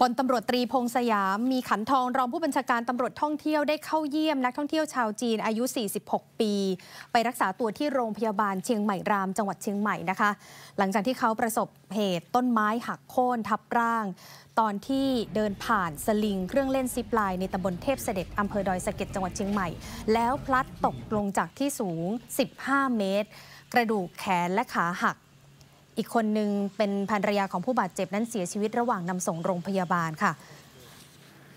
พลตำรวจตรีพงสยาม มีขันทองรองผู้บัญชาการตำรวจท่องเที่ยวได้เข้าเยี่ยมนักท่องเที่ยวชาวจีนอายุ 46 ปี ไปรักษาตัวที่โรงพยาบาลเชียงใหม่รามจังหวัดเชียงใหม่นะคะหลังจากที่เขาประสบเหตุต้นไม้หักโค่นทับร่าง ตอนที่เดินผ่านสลิงเครื่องเล่นซิปลายในตำบลเทพเสด็จอำเภอดอยสะเก็ดจังหวัดเชียงใหม่แล้วพลัดตกลงจากที่สูง 15 เมตร กระดูกแขนและขาหักอีกคนหนึ่งเป็นภรรยาของผู้บาดเจ็บนั้นเสียชีวิตระหว่างนำส่งโรงพยาบาลค่ะ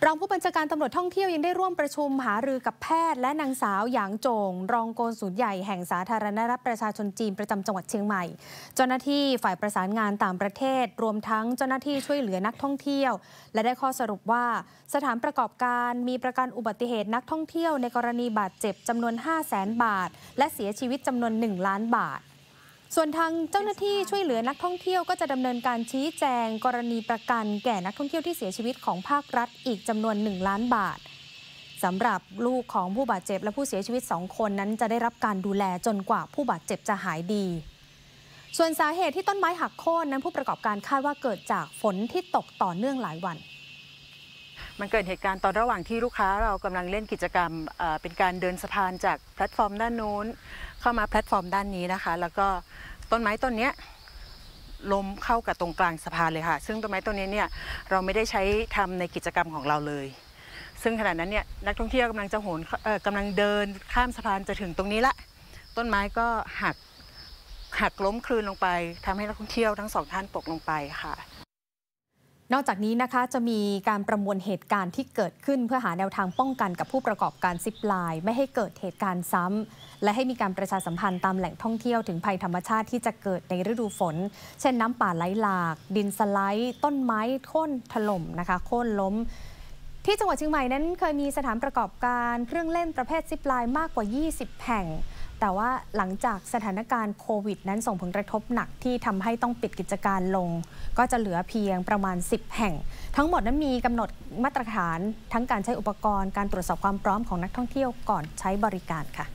รองผู้บัญชาการตำรวจท่องเที่ยวยังได้ร่วมประชุมหารือกับแพทย์และนางสาวหยางจง รองโกนสูนใหญ่แห่งสาธารณรัฐประชาชนจีนประจำจังหวัดเชียงใหม่ เจ้าหน้าที่ฝ่ายประสานงานต่างประเทศ รวมทั้งเจ้าหน้าที่ช่วยเหลือนักท่องเที่ยว และได้ข้อสรุปว่าสถานประกอบการมีประกันอุบัติเหตุนักท่องเที่ยวในกรณีบาดเจ็บจำนวน5 0 0 0 0 0 บาท และเสียชีวิตจำนวน 1 ล้านบาทส่วนทางเจ้าหน้าที่ช่วยเหลือนักท่องเที่ยวก็จะดำเนินการชี้แจง กรณีประกันแก่นักท่องเที่ยวที่เสียชีวิตของภาครัฐ อีกจำนวน 1 ล้านบาทสำหรับลูกของผู้บาดเจ็บและผู้เสียชีวิต2คนนั้นจะได้รับการดูแลจนกว่าผู้บาดเจ็บจะหายดีส่วนสาเหตุที่ต้นไม้หักโค่นนั้นผู้ประกอบการคาดว่าเกิดจากฝนที่ตกต่อเนื่องหลายวันมันเกิดเหตุการณ์ตอนระหว่างที่ลูกค้าเรากำลังเล่นกิจกรรมเป็นการเดินสะพานจากแพลตฟอร์มด้านนู้นเข้ามาแพลตฟอร์มด้านนี้นะคะ แล้วก็ต้นไม้ต้นนี้ล้มเข้ากับตรงกลางสะพานเลยค่ะ ซึ่งต้นไม้ต้นนี้เนี่ยเราไม่ได้ใช้ทำในกิจกรรมของเราเลย ซึ่งขณะนั้นเนี่ยนักท่องเที่ยวกำาลังจะโหนกำลังเดินข้ามสะพานจะถึงตรงนี้ละ ต้นไม้ก็หักหักล้มคลืนลงไป ทำให้นักท่องเที่ยวทั้งสองท่านตกลงไปค่ะนอกจากนี้นะคะจะมีการประมวลเหตุการณ์ที่เกิดขึ้น เพื่อหาแนวทางป้องกันกับผู้ประกอบการซิปลาย ไม่ให้เกิดเหตุการณ์ซ้ำ และให้มีการประชาสัมพันธ์ตามแหล่งท่องเที่ยวถึงภัยธรรมชาติที่จะเกิดในฤดูฝน เช่นน้ำป่าไหลหลาก ดินสไลด์ ต้นไม้โค่นถล่มนะคะโค่นล้ม ที่จังหวัดเชียงใหม่นั้นเคยมีสถานประกอบการเครื่องเล่นประเภทซิปลายมากกว่า 20แห่งแต่ว่าหลังจากสถานการณ์โควิดนั้นส่งผลกระทบหนักที่ทำให้ต้องปิดกิจการลง ก็จะเหลือเพียงประมาณ 10 แห่ง ทั้งหมดนั้นมีกำหนดมาตรฐานทั้งการใช้อุปกรณ์การตรวจสอบความพร้อมของนักท่องเที่ยวก่อนใช้บริการค่ะ